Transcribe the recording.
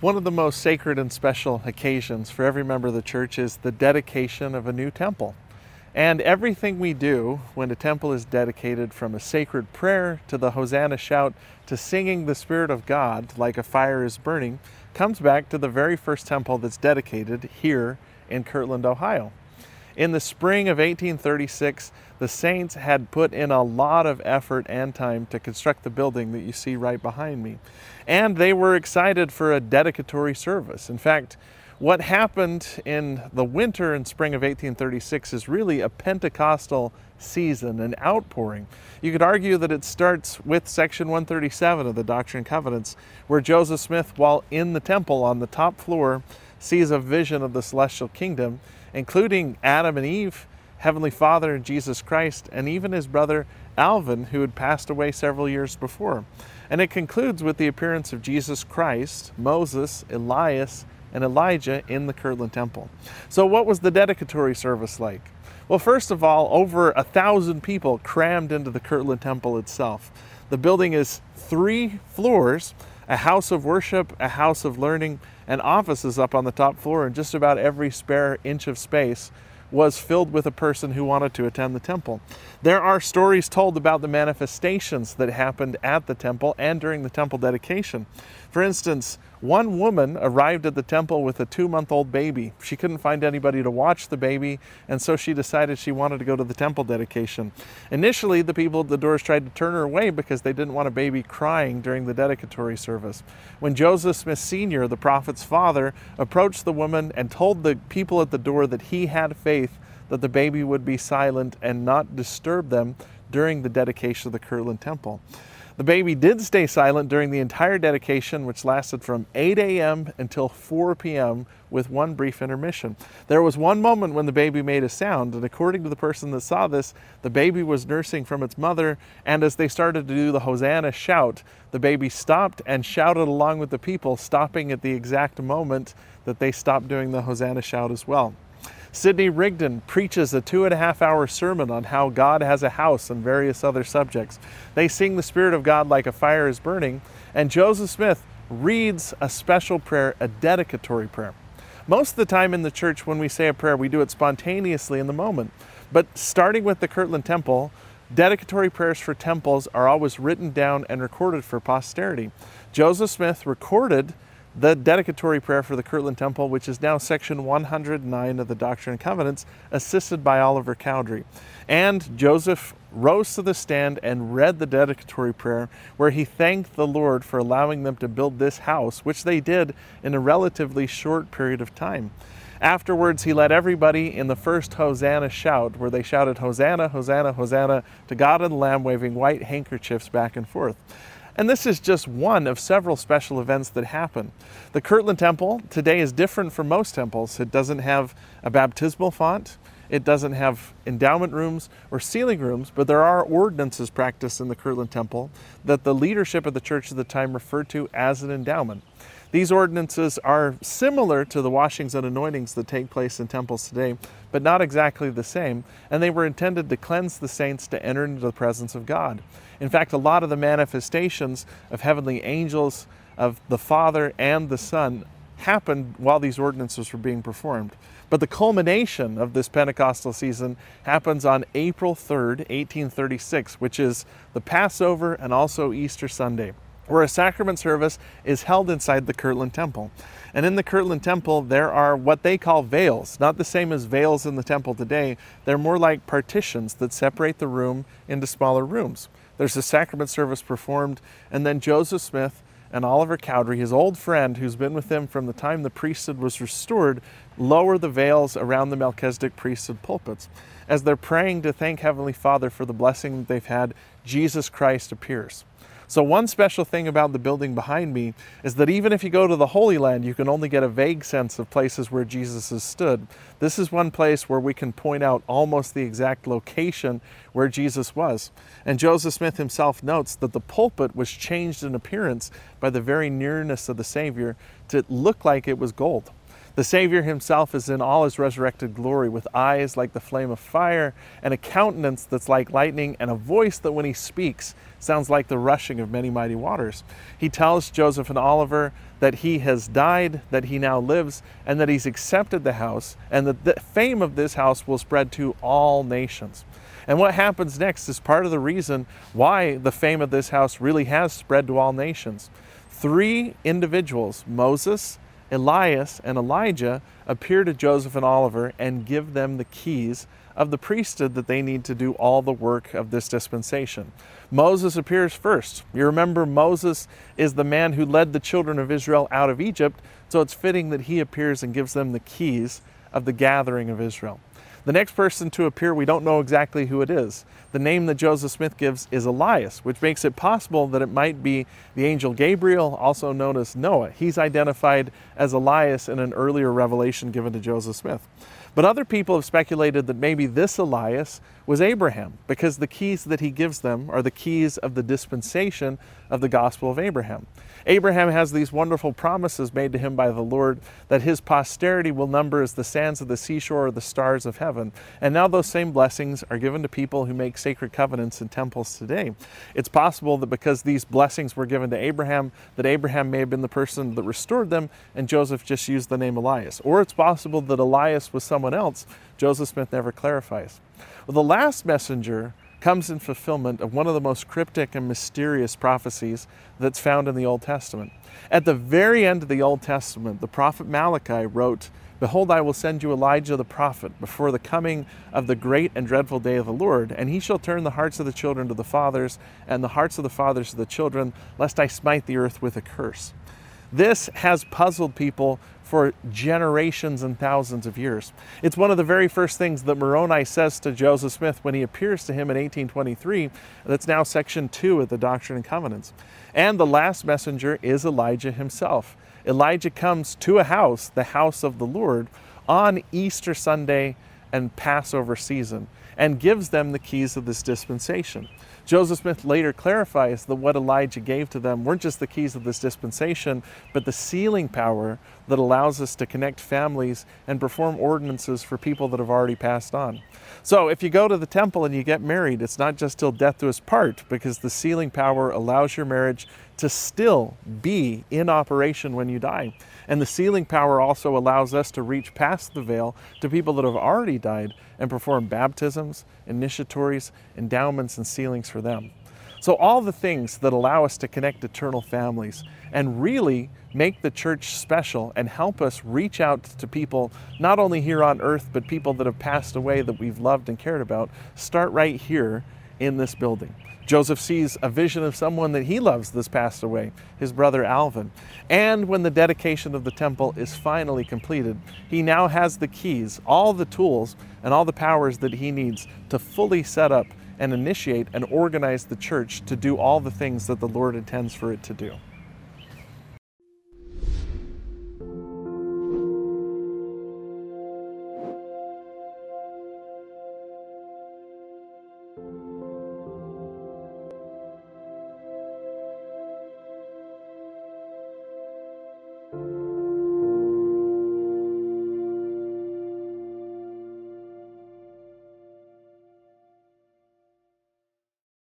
One of the most sacred and special occasions for every member of the church is the dedication of a new temple. And everything we do when a temple is dedicated, from a sacred prayer to the Hosanna shout to singing the Spirit of God like a fire is burning, comes back to the very first temple that's dedicated here in Kirtland, Ohio. In the spring of 1836, the saints had put in a lot of effort and time to construct the building that you see right behind me. And they were excited for a dedicatory service. In fact, what happened in the winter and spring of 1836 is really a Pentecostal season, an outpouring. You could argue that it starts with section 137 of the Doctrine and Covenants, where Joseph Smith, while in the temple on the top floor, sees a vision of the celestial kingdom, including Adam and Eve Heavenly Father, Jesus Christ, and even his brother Alvin, who had passed away several years before. And it concludes with the appearance of Jesus Christ, Moses, Elias, and Elijah in the Kirtland Temple. So, what was the dedicatory service like? Well, first of all, over a thousand people crammed into the Kirtland Temple itself. The building is three floors a house of worship, a house of learning, and offices up on the top floor, and just about every spare inch of space was filled with a person who wanted to attend the temple. There are stories told about the manifestations that happened at the temple and during the temple dedication. For instance, one woman arrived at the temple with a two month old baby. She couldn't find anybody to watch the baby, and so she decided she wanted to go to the temple dedication. Initially, the people at the doors tried to turn her away because they didn't want a baby crying during the dedicatory service. When Joseph Smith Sr., the prophet's father, approached the woman and told the people at the door that he had faith that the baby would be silent and not disturb them during the dedication of the Kirtland Temple. The baby did stay silent during the entire dedication, which lasted from 8 a.m. until 4 p.m. with one brief intermission. There was one moment when the baby made a sound, and according to the person that saw this, the baby was nursing from its mother, and as they started to do the Hosanna shout, the baby stopped and shouted along with the people, stopping at the exact moment that they stopped doing the Hosanna shout as well. Sidney Rigdon preaches a two and a half hour sermon on how God has a house and various other subjects. They sing the Spirit of God like a fire is burning, and Joseph Smith reads a special prayer, a dedicatory prayer. Most of the time in the church, when we say a prayer, we do it spontaneously in the moment. But starting with the Kirtland Temple, dedicatory prayers for temples are always written down and recorded for posterity. Joseph Smith recorded the dedicatory prayer for the Kirtland Temple, which is now section 109 of the Doctrine and Covenants, assisted by Oliver Cowdery. And Joseph rose to the stand and read the dedicatory prayer, where he thanked the Lord for allowing them to build this house, which they did in a relatively short period of time. Afterwards, he led everybody in the first Hosanna shout, where they shouted, Hosanna, Hosanna, Hosanna, to God and the Lamb, waving white handkerchiefs back and forth. And this is just one of several special events that happen. The Kirtland Temple today is different from most temples. It doesn't have a baptismal font, it doesn't have endowment rooms or sealing rooms, but there are ordinances practiced in the Kirtland Temple that the leadership of the church at the time referred to as an endowment. These ordinances are similar to the washings and anointings that take place in temples today, but not exactly the same, and they were intended to cleanse the saints to enter into the presence of God. In fact, a lot of the manifestations of heavenly angels, of the Father and the Son, happened while these ordinances were being performed. But the culmination of this Pentecostal season happens on April 3rd, 1836, which is the Passover and also Easter Sunday where a sacrament service is held inside the Kirtland Temple. And in the Kirtland Temple, there are what they call veils, not the same as veils in the temple today. They're more like partitions that separate the room into smaller rooms. There's a sacrament service performed, and then Joseph Smith and Oliver Cowdery, his old friend who's been with him from the time the priesthood was restored, lower the veils around the Melchizedek priesthood pulpits. As they're praying to thank Heavenly Father for the blessing that they've had, Jesus Christ appears. So one special thing about the building behind me is that even if you go to the Holy Land, you can only get a vague sense of places where Jesus has stood. This is one place where we can point out almost the exact location where Jesus was. And Joseph Smith himself notes that the pulpit was changed in appearance by the very nearness of the Savior to look like it was gold. The Savior himself is in all his resurrected glory, with eyes like the flame of fire, and a countenance that's like lightning, and a voice that when he speaks sounds like the rushing of many mighty waters. He tells Joseph and Oliver that he has died, that he now lives, and that he's accepted the house, and that the fame of this house will spread to all nations. And what happens next is part of the reason why the fame of this house really has spread to all nations. Three individuals, Moses, Elias and Elijah appear to Joseph and Oliver and give them the keys of the priesthood that they need to do all the work of this dispensation. Moses appears first. You remember, Moses is the man who led the children of Israel out of Egypt, so it's fitting that he appears and gives them the keys of the gathering of Israel. The next person to appear, we don't know exactly who it is. The name that Joseph Smith gives is Elias, which makes it possible that it might be the angel Gabriel, also known as Noah. He's identified as Elias in an earlier revelation given to Joseph Smith. But other people have speculated that maybe this Elias was Abraham, because the keys that he gives them are the keys of the dispensation of the gospel of Abraham. Abraham has these wonderful promises made to him by the Lord that his posterity will number as the sands of the seashore or the stars of heaven. And now those same blessings are given to people who make sacred covenants in temples today. It's possible that because these blessings were given to Abraham, that Abraham may have been the person that restored them and Joseph just used the name Elias. Or it's possible that Elias was someone someone else, Joseph Smith never clarifies. Well, the last messenger comes in fulfillment of one of the most cryptic and mysterious prophecies that's found in the Old Testament. At the very end of the Old Testament, the prophet Malachi wrote, Behold, I will send you Elijah the prophet before the coming of the great and dreadful day of the Lord, and he shall turn the hearts of the children to the fathers, and the hearts of the fathers to the children, lest I smite the earth with a curse. This has puzzled people for generations and thousands of years. It's one of the very first things that Moroni says to Joseph Smith when he appears to him in 1823. That's now section two of the Doctrine and Covenants. And the last messenger is Elijah himself. Elijah comes to a house, the house of the Lord, on Easter Sunday and Passover season and gives them the keys of this dispensation. Joseph Smith later clarifies that what Elijah gave to them weren't just the keys of this dispensation, but the sealing power that allows us to connect families and perform ordinances for people that have already passed on. So if you go to the temple and you get married, it's not just till death do us part, because the sealing power allows your marriage to still be in operation when you die. And the sealing power also allows us to reach past the veil to people that have already died and perform baptisms, initiatories, endowments, and sealings for them. So, all the things that allow us to connect eternal families and really make the church special and help us reach out to people, not only here on earth, but people that have passed away that we've loved and cared about, start right here in this building. Joseph sees a vision of someone that he loves that's passed away, his brother Alvin. And when the dedication of the temple is finally completed, he now has the keys, all the tools, and all the powers that he needs to fully set up and initiate and organize the church to do all the things that the Lord intends for it to do.